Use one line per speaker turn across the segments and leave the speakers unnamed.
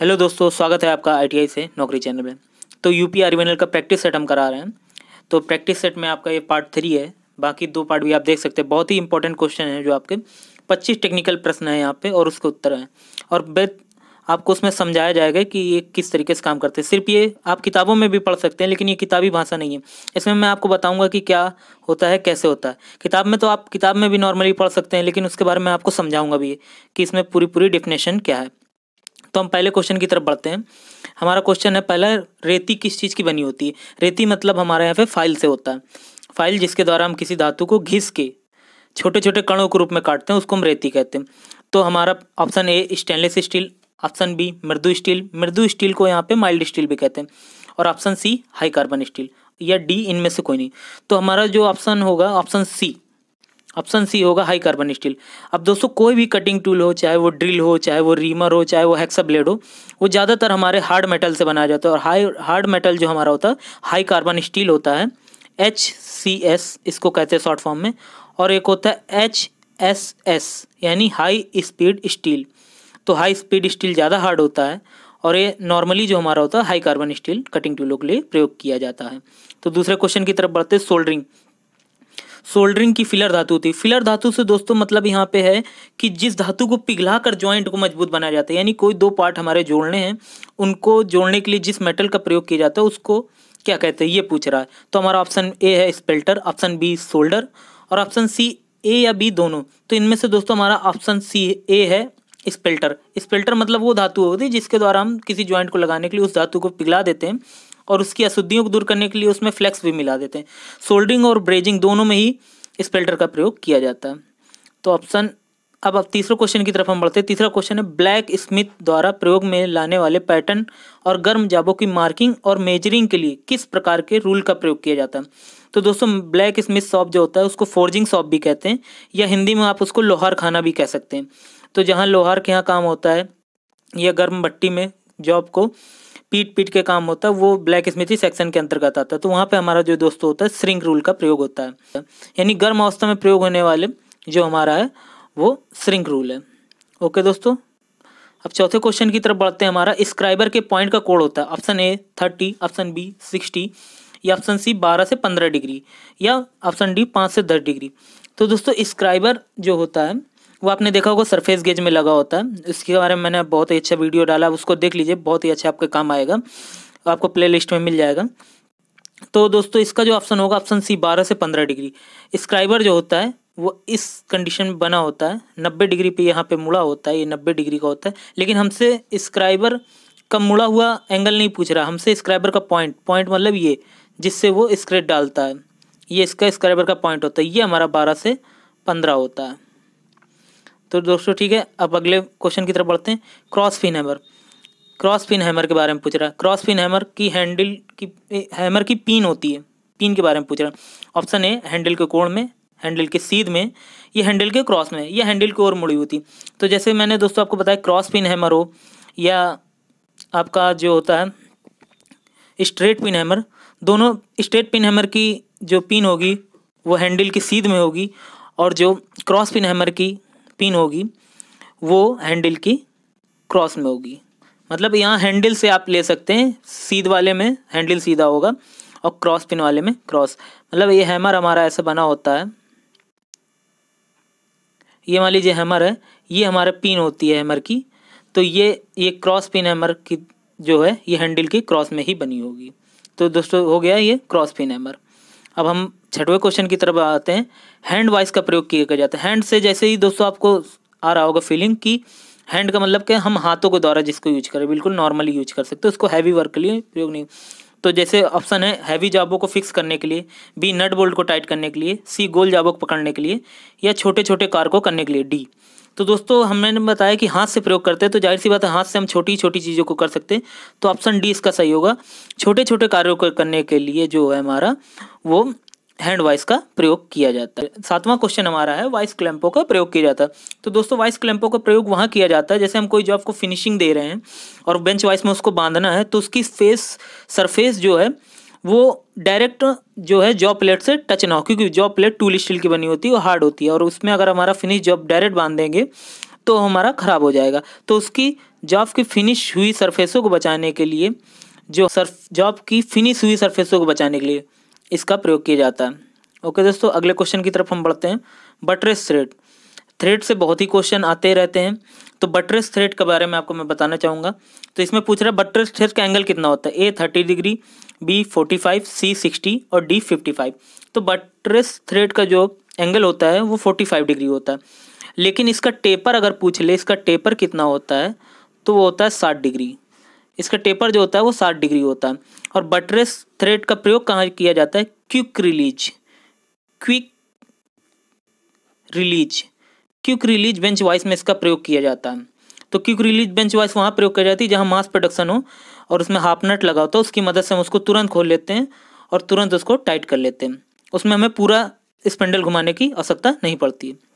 Hello दोस्तों स्वागत है आपका आईटीआई से नौकरी चैनल में तो यूपी आरवीएनएल का प्रैक्टिस सेट हम करा रहे हैं तो प्रैक्टिस सेट में आपका ये पार्ट थ्री है बाकी दो पार्ट भी आप देख सकते हैं बहुत ही इंपॉर्टेंट क्वेश्चन है जो आपके पच्चीस टेक्निकल प्रश्न है यहाँ पे और उसके उत्तर हैं और बेत आपको उसमें समझाया जाएगा कि ये किस तरीके से काम करते हैं सिर्फ ये आप किताबों में भी पढ़ सकते हैं लेकिन ये किताबी भाषा नहीं है इसमें मैं आपको बताऊंगा कि क्या होता है कैसे होता है किताब में तो आप किताब में भी नॉर्मली पढ़ सकते हैं लेकिन उसके बारे में आपको समझाऊंगा भी कि इसमें पूरी पूरी डेफिनेशन क्या है तो हम पहले क्वेश्चन की तरफ बढ़ते हैं हमारा क्वेश्चन है पहला रेती किस चीज़ की बनी होती है रेती मतलब हमारे यहाँ पे फाइल से होता है फाइल जिसके द्वारा हम किसी धातु को घिस के छोटे छोटे कणों के रूप में काटते हैं उसको हम रेती कहते हैं तो हमारा option A stainless steel option B मृदु स्टील मृदु स्टील को यहाँ पे माइल्ड स्टील भी कहते हैं और option C high carbon steel या डी इनमें से कोई नहीं तो हमारा जो ऑप्शन होगा ऑप्शन सी ऑप्शन सी होगा हाई कार्बन स्टील अब दोस्तों कोई भी कटिंग टूल हो चाहे वो ड्रिल हो चाहे वो रीमर हो चाहे वो हैक्सा ब्लेड हो वो ज़्यादातर हमारे हार्ड मेटल से बनाया जाता है और हाई हार्ड मेटल जो हमारा होता है हाई कार्बन स्टील होता है एच सी एस इसको कहते हैं शॉर्ट फॉर्म में और एक होता है एच एस एस यानी हाई स्पीड स्टील तो हाई स्पीड स्टील ज़्यादा हार्ड होता है और ये नॉर्मली जो हमारा होता है हाई कार्बन स्टील कटिंग टूलों के लिए प्रयोग किया जाता है तो दूसरे क्वेश्चन की तरफ बढ़ते सोल्डरिंग सोल्डरिंग की फिलर धातु होती है फिलर धातु से दोस्तों मतलब यहाँ पे है कि जिस धातु को पिघला कर ज्वाइंट को मजबूत बनाया जाता है यानी कोई दो पार्ट हमारे जोड़ने हैं उनको जोड़ने के लिए जिस मेटल का प्रयोग किया जाता है उसको क्या कहते हैं ये पूछ रहा है तो हमारा ऑप्शन ए है स्पेल्टर ऑप्शन बी सोल्डर और ऑप्शन सी ए या बी दोनों तो इनमें से दोस्तों हमारा ऑप्शन सी ए है स्पेल्टर स्पेल्टर मतलब वो धातु होती है जिसके द्वारा हम किसी ज्वाइंट को लगाने के लिए उस धातु को पिघला देते हैं और उसकी अशुद्धियों को दूर करने के लिए उसमें फ्लेक्स भी मिला देते हैं सोल्डिंग और ब्रेजिंग दोनों में ही स्पेल्टर का प्रयोग किया जाता है तो ऑप्शन अब अब तीसरे क्वेश्चन की तरफ हम बढ़ते हैं तीसरा क्वेश्चन है ब्लैक स्मिथ द्वारा प्रयोग में लाने वाले पैटर्न और गर्म जाबों की मार्किंग और मेजरिंग के लिए किस प्रकार के रूल का प्रयोग किया जाता है तो दोस्तों ब्लैक स्मिथ शॉप जो होता है उसको फोर्जिंग शॉप भी कहते हैं या हिंदी में आप उसको लोहार खाना भी कह सकते हैं तो जहाँ लोहार के यहाँ काम होता है या गर्म भट्टी में जॉब को पीट पीट के काम होता है वो ब्लैक स्मिथी सेक्शन के अंतर्गत आता है तो वहाँ पे हमारा जो दोस्तों होता है श्रिंक रूल का प्रयोग होता है यानी गर्म अवस्था में प्रयोग होने वाले जो हमारा है वो श्रिंक रूल है ओके दोस्तों अब चौथे क्वेश्चन की तरफ बढ़ते हैं हमारा स्क्राइबर के पॉइंट का कोड होता है option A thirty option B sixty या ऑप्शन सी बारह से पंद्रह डिग्री या ऑप्शन डी पाँच से दस डिग्री तो दोस्तों स्क्राइबर जो होता है वो आपने देखा होगा सरफेस गेज में लगा होता है इसके बारे में मैंने बहुत ही अच्छा वीडियो डाला उसको देख लीजिए बहुत ही अच्छा आपके काम आएगा आपको प्ले लिस्ट में मिल जाएगा तो दोस्तों इसका जो ऑप्शन होगा ऑप्शन सी बारह से पंद्रह डिग्री स्क्राइबर जो होता है वो इस कंडीशन में बना होता है नब्बे डिग्री पे यहाँ पे मुड़ा होता है ये नब्बे डिग्री का होता है लेकिन हमसे स्क्राइबर का मुड़ा हुआ एंगल नहीं पूछ रहा हमसे स्क्राइबर का पॉइंट पॉइंट मतलब ये जिससे वो स्क्रेट डालता है ये इसका स्क्राइबर का पॉइंट होता है ये हमारा बारह से पंद्रह होता है तो दोस्तों ठीक है अब अगले क्वेश्चन की तरफ बढ़ते हैं cross pin hammer cross pin hammer के बारे में पूछ रहा है क्रॉस पिन हैमर की हैंडल की हैमर की पिन होती है पिन के बारे में पूछ रहा है ऑप्शन ए हैंडल के कोण में हैंडल के सीध में ये हैंडल के क्रॉस में यह हैंडल की ओर मुड़ी होती तो जैसे मैंने दोस्तों आपको बताया क्रॉस पिन हैमर हो या आपका जो होता है स्ट्रेट पिन हैमर दोनों स्ट्रेट पिन हैमर की जो पिन होगी वो हैंडल की सीध में होगी और जो क्रॉस पिन हैमर की पिन होगी वो हैंडल की क्रॉस में होगी मतलब यहाँ हैंडल से आप ले सकते हैं सीध वाले में हैंडल सीधा होगा और क्रॉस पिन वाले में क्रॉस मतलब ये हैमर हमारा ऐसा बना होता है ये मान लीजिए हैमर है ये हमारा पिन होती है हैमर की तो ये ये क्रॉस पिन हैमर की जो है ये हैंडल की क्रॉस में ही बनी होगी तो दोस्तों हो गया ये क्रॉस पिन हैमर अब हम छठवें क्वेश्चन की तरफ आते हैं हैंड वाइस का प्रयोग किया जाता है हैंड से जैसे ही दोस्तों आपको आ रहा होगा फीलिंग कि हैंड का मतलब क्या हम हाथों के द्वारा जिसको यूज करें बिल्कुल नॉर्मली यूज कर सकते हो उसको हैवी वर्क के लिए प्रयोग नहीं तो जैसे ऑप्शन है हैवी जाबों को फिक्स करने के लिए बी नट बोल्ट को टाइट करने के लिए सी गोल जाबों को पकड़ने के लिए या छोटे छोटे कार को करने के लिए डी तो दोस्तों हमने बताया कि हाथ से प्रयोग करते हैं तो जाहिर सी बात है हाथ से हम छोटी छोटी चीज़ों को कर सकते हैं तो ऑप्शन डी इसका सही होगा छोटे छोटे कार्यों को करने के लिए जो है हमारा वो हैंड वाइस का प्रयोग किया जाता है सातवां क्वेश्चन हमारा है वाइस क्लैम्पो का प्रयोग किया जाता है तो दोस्तों वाइस क्लैम्पो का प्रयोग वहाँ किया जाता है जैसे हम कोई जॉब को फिनिशिंग दे रहे हैं और बेंच वाइस में उसको बांधना है तो उसकी फेस सरफेस जो है वो डायरेक्ट जो है जॉब प्लेट से टच ना हो क्योंकि जॉब प्लेट टूल स्टील की बनी होती है और हार्ड होती है और उसमें अगर हमारा फिनिश जॉब डायरेक्ट बांध देंगे तो हमारा ख़राब हो जाएगा तो उसकी जॉब की फिनिश हुई सरफेसों को बचाने के लिए जो सर्फ जॉब की फिनिश हुई सरफेसों को बचाने के लिए इसका प्रयोग किया जाता है ओके दोस्तों अगले क्वेश्चन की तरफ हम बढ़ते हैं बटरेस थ्रेड थ्रेड से बहुत ही क्वेश्चन आते रहते हैं तो बटरेस थ्रेड के बारे में आपको मैं बताना चाहूँगा तो इसमें पूछ रहा है बट्रेस ठेस का एंगल कितना होता है A thirty degree B forty five C sixty और डी फिफ्टी फाइव तो बट्रेस थ्रेड का जो एंगल होता है वो फोर्टी फाइव डिग्री होता है लेकिन इसका टेपर अगर पूछ ले इसका टेपर कितना होता है तो वो होता है साठ डिग्री इसका टेपर जो होता है वो साठ डिग्री होता है और बट्रेस थ्रेड का प्रयोग कहाँ किया जाता है quick release quick release quick release bench vice में इसका प्रयोग किया जाता है तो क्विक रिलीज बेंच वाइस वहाँ प्रयोग की जाती है जहाँ मास प्रोडक्शन हो और उसमें हाफ नट लगा होता है उसकी मदद से हम उसको तुरंत खोल लेते हैं और तुरंत उसको टाइट कर लेते हैं उसमें हमें पूरा स्पेंडल घुमाने की आवश्यकता नहीं पड़ती है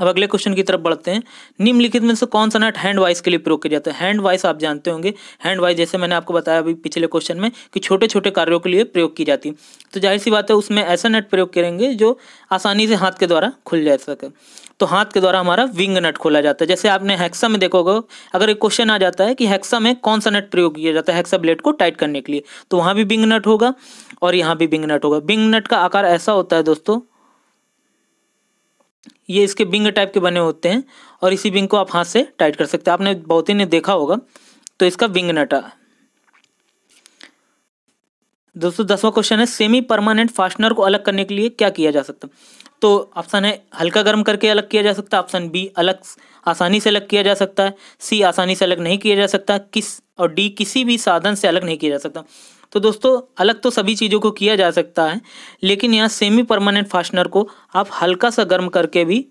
अब अगले क्वेश्चन की तरफ बढ़ते हैं निम्नलिखित में से कौन सा नट हैंड वाइस के लिए प्रयोग किया जाता है हैंड वाइस आप जानते होंगे हैंड वाइस जैसे मैंने आपको बताया अभी पिछले क्वेश्चन में कि छोटे छोटे कार्यों के लिए प्रयोग की जाती है तो जाहिर सी बात है उसमें ऐसा नट प्रयोग करेंगे जो आसानी से हाथ के द्वारा खुल जा सके तो हाथ के द्वारा हमारा विंग नट खोला जाता है जैसे आपने हेक्सा में देखोगे अगर एक क्वेश्चन आ जाता है कि हेक्सा में कौन सा नट प्रयोग किया जाता है हेक्सा ब्लेड को टाइट करने के लिए तो वहाँ भी विंग नट होगा और यहाँ भी विंग नट होगा विंग नट का आकार ऐसा होता है दोस्तों ये इसके बिंग टाइप के बने होते हैं और इसी बिंग को आप हाथ से टाइट कर सकते हैं आपने बहुत ही ने देखा होगा तो इसका विंग नटा दोस्तों दसवां क्वेश्चन है सेमी परमानेंट फास्टनर को अलग करने के लिए क्या किया जा सकता तो ऑप्शन है हल्का गर्म करके अलग किया जा सकता है ऑप्शन बी अलग आसानी से अलग किया जा सकता है सी आसानी से अलग नहीं किया जा सकता किस और डी किसी भी साधन से अलग नहीं किया जा सकता तो दोस्तों अलग तो सभी चीज़ों को किया जा सकता है लेकिन यहाँ सेमी परमानेंट फास्टनर को आप हल्का सा गर्म करके भी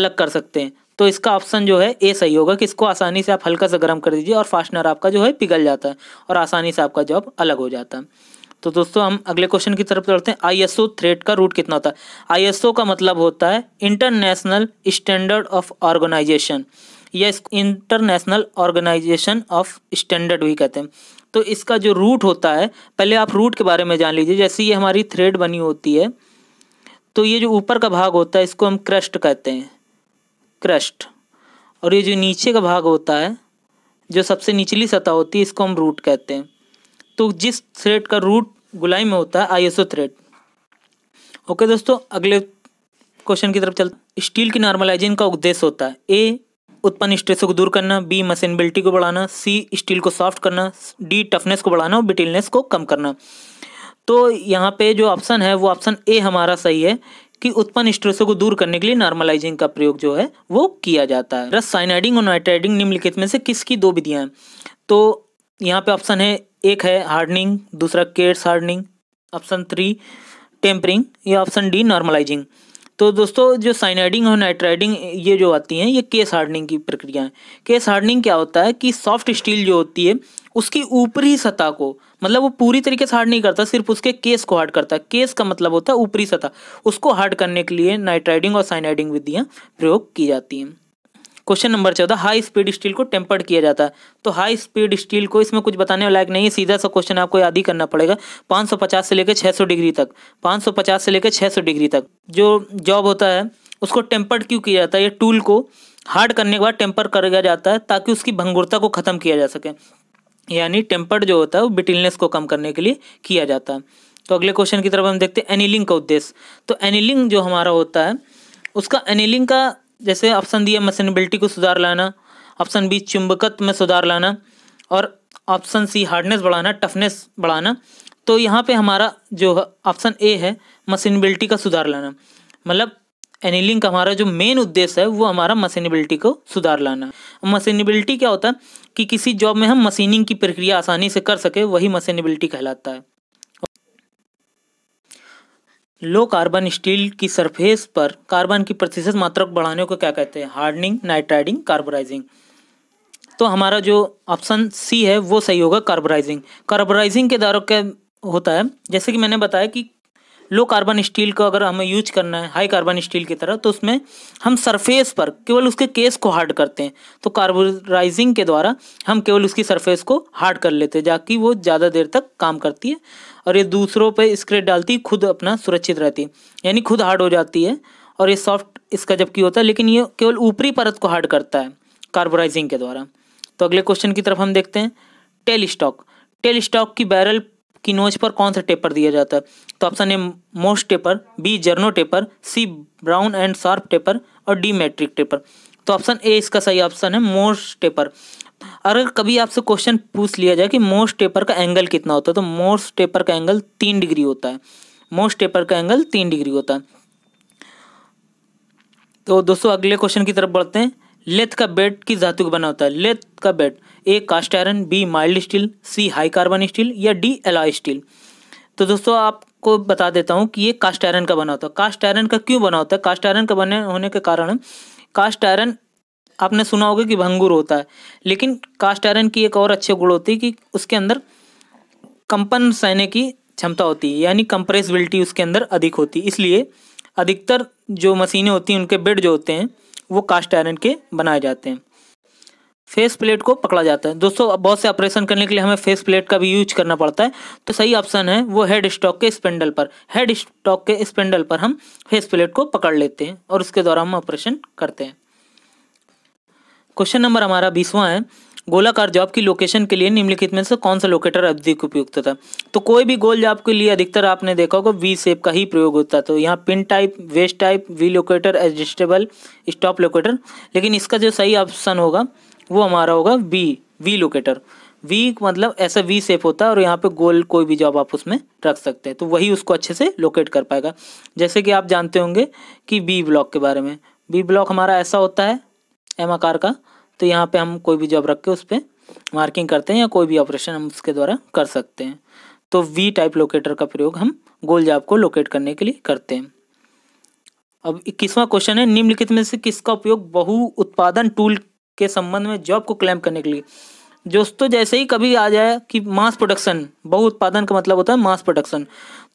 अलग कर सकते हैं तो इसका ऑप्शन जो है ए सही होगा कि इसको आसानी से आप हल्का सा गर्म कर दीजिए और फास्टनर आपका जो है पिघल जाता है और आसानी से आपका जॉब अलग हो जाता है तो दोस्तों हम अगले क्वेश्चन की तरफ चलते हैं आईएसओ थ्रेड का रूट कितना होता है आईएसओ का मतलब होता है इंटरनेशनल स्टैंडर्ड ऑफ ऑर्गेनाइजेशन या इसको इंटरनेशनल ऑर्गेनाइजेशन ऑफ स्टैंडर्ड भी कहते हैं तो इसका जो रूट होता है पहले आप रूट के बारे में जान लीजिए जैसे ये हमारी थ्रेड बनी होती है तो ये जो ऊपर का भाग होता है इसको हम क्रस्ट कहते हैं क्रस्ट और ये जो नीचे का भाग होता है जो सबसे निचली सतह होती है इसको हम रूट कहते हैं तो जिस थ्रेड का रूट गुलाई में होता है आईएसओ थ्रेड ओके दोस्तों अगले क्वेश्चन की तरफ चलते स्टील की नॉर्मलाइजिंग का उद्देश्य होता है ए उत्पन्न स्ट्रेस को दूर करना बी मशीनबिलिटी को बढ़ाना सी स्टील को सॉफ्ट करना डी टफनेस को बढ़ाना और बिटिलनेस को कम करना तो यहाँ पे जो ऑप्शन है वो ऑप्शन ए हमारा सही है कि उत्पन्न स्ट्रेस को दूर करने के लिए नॉर्मलाइजिंग का प्रयोग जो है वो किया जाता है रस साइनाइडिंग और नाइट्राइडिंग निम्नलिखित में से किसकी दो विधियाँ हैं तो यहाँ पे ऑप्शन है एक है हार्डनिंग दूसरा case hardening option three tempering या ऑप्शन डी नॉर्मलाइजिंग तो दोस्तों जो साइनाइडिंग और नाइट्राइडिंग ये जो आती हैं ये केस हार्डनिंग की प्रक्रिया है केस हार्डनिंग क्या होता है कि सॉफ्ट स्टील जो होती है उसकी ऊपरी सतह को मतलब वो पूरी तरीके से हार्ड नहीं करता सिर्फ उसके केस को हार्ड करता है केस का मतलब होता है ऊपरी सतह उसको हार्ड करने के लिए नाइट्राइडिंग और साइनाइडिंग विधियाँ प्रयोग की जाती हैं क्वेश्चन नंबर चौदह हाई स्पीड स्टील को टेम्पर्ड किया जाता है तो हाई स्पीड स्टील को इसमें कुछ बताने लायक नहीं है सीधा सा क्वेश्चन आपको याद ही करना पड़ेगा 550 से लेकर 600 डिग्री तक 550 से लेकर 600 डिग्री तक जो जॉब होता है उसको टेम्पर्ड क्यों किया जाता है ये टूल को हार्ड करने के बाद टेम्पर कर जाता है ताकि उसकी भंगुरता को ख़त्म किया जा सके यानी टेम्पर्ड जो होता है वो बिटिलनेस को कम करने के लिए किया जाता है तो अगले क्वेश्चन की तरफ हम देखते हैं एनिलिंग का उद्देश्य तो एनिलिंग जो हमारा होता है उसका एनिलिंग का जैसे ऑप्शन दिया मशीनबिलिटी को सुधार लाना ऑप्शन बी चुंबकत्व में सुधार लाना और ऑप्शन सी हार्डनेस बढ़ाना टफनेस बढ़ाना तो यहाँ पे हमारा जो ऑप्शन ए है मशीनबिलिटी का सुधार लाना मतलब एनीलिंग का हमारा जो मेन उद्देश्य है वो हमारा मशीनबिलिटी को सुधार लाना मशीनबिलिटी क्या होता है कि किसी जॉब में हम मशीनिंग की प्रक्रिया आसानी से कर सके वही मशीनबिलिटी कहलाता है लो कार्बन स्टील की सरफेस पर कार्बन की प्रतिशत मात्रा बढ़ाने को क्या कहते हैं हार्डनिंग नाइट्राइडिंग कार्बोराइजिंग तो हमारा जो ऑप्शन सी है वो सही होगा कार्बोराइजिंग कार्बोराइजिंग के द्वारा क्या होता है जैसे कि मैंने बताया कि लो कार्बन स्टील को अगर हमें यूज करना है हाई कार्बन स्टील की तरह तो उसमें हम सरफेस पर केवल उसके केस को हार्ड करते हैं तो कार्बोराइजिंग के द्वारा हम केवल उसकी सरफेस को हार्ड कर लेते हैं जाकि वो ज़्यादा देर तक काम करती है और ये दूसरों पे स्क्रेच डालती खुद अपना सुरक्षित रहती यानी खुद हार्ड हो जाती है और ये सॉफ्ट इसका जबकि होता है लेकिन ये केवल ऊपरी परत को हार्ड करता है कार्बोराइजिंग के द्वारा तो अगले क्वेश्चन की तरफ हम देखते हैं टेल स्टॉक टेल स्टॉक की बैरल की नोच पर कौन सा टेपर दिया जाता है तो ऑप्शन ए मोस्ट taper B Jarno taper C Brown and Sharpe taper और डी मैट्रिक टेपर तो ऑप्शन ए इसका सही ऑप्शन है मोस्ट टेपर अगर कभी आपसे क्वेश्चन पूछ लिया जाए कि मोस्ट टेपर का एंगल कितना होता है तो मोस्ट टेपर का एंगल तीन डिग्री होता है मोस्ट टेपर का एंगल तीन डिग्री होता है तो दोस्तों अगले क्वेश्चन की तरफ बढ़ते हैं लेथ का बेड किस धातु का बना होता है लेथ का bed A cast iron B mild steel C high carbon steel या डी एलॉय स्टील तो दोस्तों आपको बता देता हूँ कि ये कास्ट आयरन का बना होता है कास्ट आयरन का क्यों बना होता है कास्ट आयरन का बने होने के कारण कास्ट आयरन आपने सुना होगा कि भंगुर होता है लेकिन कास्ट आयरन की एक और अच्छे गुण होती है कि उसके अंदर कंपन सहने की क्षमता होती है यानी कंप्रेसबिलिटी उसके अंदर अधिक होती है इसलिए अधिकतर जो मशीनें होती हैं उनके बेड जो होते हैं वो कास्ट आयरन के बनाए जाते हैं फेस प्लेट को पकड़ा जाता है दोस्तों बहुत से ऑपरेशन करने के लिए हमें फेस प्लेट का भी यूज करना पड़ता है तो सही ऑप्शन है वो हेड स्टॉक के स्पेंडल पर हेड स्टॉक के स्पेंडल पर हम फेस प्लेट को पकड़ लेते हैं और उसके द्वारा हम ऑपरेशन करते हैं क्वेश्चन नंबर हमारा बीसवा है गोलाकार जॉब की लोकेशन के लिए निम्नलिखित में से कौन सा लोकेटर अधिक उपयुक्त था तो कोई भी गोल जॉब के लिए अधिकतर आपने देखा होगा वी सेप का ही प्रयोग होता है तो यहाँ pin type vest type V locator adjustable stop locator लेकिन इसका जो सही ऑप्शन होगा वो हमारा होगा वी वी लोकेटर वी मतलब ऐसा वी सेप होता है और यहाँ पे गोल कोई भी जॉब आप उसमें रख सकते हैं तो वही उसको अच्छे से लोकेट कर पाएगा जैसे कि आप जानते होंगे कि बी ब्लॉक के बारे में बी ब्लॉक हमारा ऐसा होता है एम आकार का तो यहाँ पे हम कोई भी जॉब रख के उस पर मार्किंग करते हैं या कोई भी ऑपरेशन हम उसके द्वारा कर सकते हैं तो वी टाइप लोकेटर का प्रयोग हम गोल जॉब को लोकेट करने के लिए करते हैं अब इक्कीसवां क्वेश्चन है निम्नलिखित में से किसका उपयोग बहु उत्पादन टूल के संबंध में जॉब को क्लेम करने के लिए दोस्तों जैसे ही कभी आ जाए कि मास प्रोडक्शन बहु उत्पादन का मतलब होता है मास प्रोडक्शन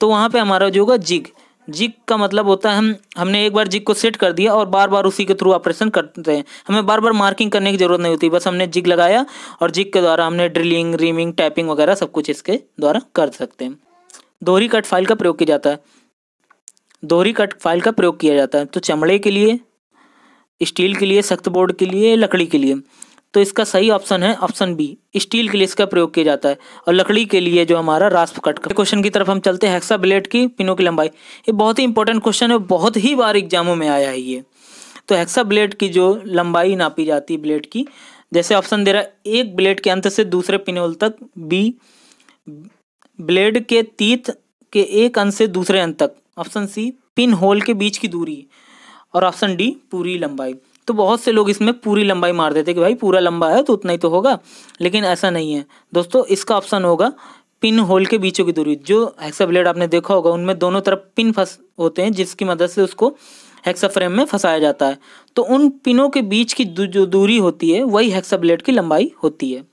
तो वहाँ पे हमारा जो होगा जिग जिग का मतलब होता है हम हमने एक बार जिग को सेट कर दिया और बार बार उसी के थ्रू ऑपरेशन करते हैं हमें बार बार मार्किंग करने की ज़रूरत नहीं होती बस हमने जिग लगाया और जिग के द्वारा हमने ड्रिलिंग रीमिंग टैपिंग वगैरह सब कुछ इसके द्वारा कर सकते हैं दोहरी कट फाइल का प्रयोग किया जाता है दोहरी कट फाइल का प्रयोग किया जाता है तो चमड़े के लिए स्टील के लिए सख्त बोर्ड के लिए लकड़ी के लिए तो इसका सही ऑप्शन है ऑप्शन बी स्टील के लिए इसका प्रयोग किया जाता है और लकड़ी के लिए जो हमारा रास्प कट का क्वेश्चन की तरफ हम चलते हैं हेक्सा ब्लेड की पिनों की लंबाई ये बहुत ही इंपॉर्टेंट क्वेश्चन है बहुत ही बार एग्जामों में आया है ये तो हेक्सा ब्लेड की जो लंबाई नापी जाती है ब्लेड की जैसे ऑप्शन दे रहा है एक ब्लेड के अंत से दूसरे पिनोल तक बी ब्लेड के तीत के एक अंत से दूसरे अंत तक ऑप्शन सी पिन होल के बीच की दूरी और ऑप्शन डी पूरी लंबाई तो बहुत से लोग इसमें पूरी लंबाई मार देते कि भाई पूरा लंबा है तो उतना ही तो होगा लेकिन ऐसा नहीं है दोस्तों इसका ऑप्शन होगा पिन होल के बीचों की दूरी जो हेक्सा ब्लेड आपने देखा होगा उनमें दोनों तरफ पिन फंस होते हैं जिसकी मदद से उसको हेक्सा फ्रेम में फंसाया जाता है तो उन पिनों के बीच की जो दूरी होती है वही हेक्सा ब्लेड की लंबाई होती है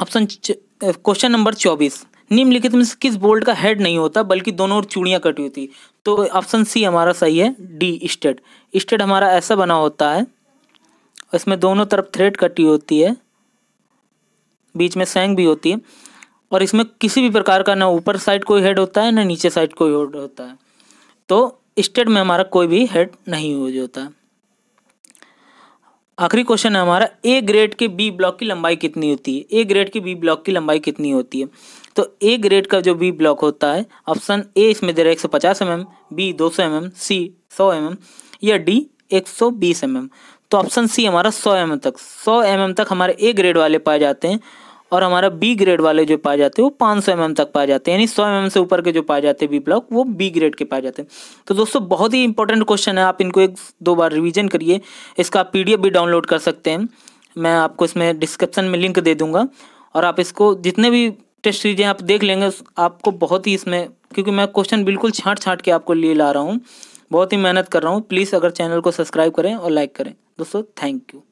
ऑप्शन क्वेश्चन नंबर चौबीस निम्नलिखित में से किस बोल्ट का हेड नहीं होता बल्कि दोनों ओर चूड़ियाँ कटी होती तो ऑप्शन सी हमारा सही है डी स्टेड स्टेट हमारा ऐसा बना होता है इसमें दोनों तरफ थ्रेड कटी होती है बीच में सेंग भी होती है और इसमें किसी भी प्रकार का ना ऊपर साइड कोई हेड होता है ना नीचे साइड कोई हेड होता है तो स्टेड में हमारा कोई भी हेड नहीं हो जाता आखिरी क्वेश्चन है हमारा ए ग्रेड के बी ब्लॉक की लंबाई कितनी होती है ए ग्रेड के बी ब्लॉक की लंबाई कितनी होती है तो ए ग्रेड का जो बी ब्लॉक होता है ऑप्शन ए इसमें दे रहा है एक सौ पचास एम एम बी दो सौ एम एम सी सौ एम mm, एम या डी एक सौ बीस एम mm। एम तो ऑप्शन सी हमारा सौ एम mm एम तक सौ एम एम तक हमारे ए ग्रेड वाले पाए जाते हैं और हमारा बी ग्रेड वाले जो पाए जाते हैं वो 500 सौ एम तक पाए जाते हैं यानी 100 एम एम से ऊपर के जो पाए जाते हैं बी ब्लॉक वो बी ग्रेड के पाए जाते हैं तो दोस्तों बहुत ही इंपॉर्टेंट क्वेश्चन है आप इनको एक दो बार रिविजन करिए इसका आप पी भी डाउनलोड कर सकते हैं मैं आपको इसमें डिस्क्रिप्सन में लिंक दे दूँगा और आप इसको जितने भी टेस्ट सीरीज आप देख लेंगे आपको बहुत ही इसमें क्योंकि मैं क्वेश्चन बिल्कुल छाँट छाँट के आपको लिए ला रहा हूँ बहुत ही मेहनत कर रहा हूँ प्लीज़ अगर चैनल को सब्सक्राइब करें और लाइक करें दोस्तों थैंक यू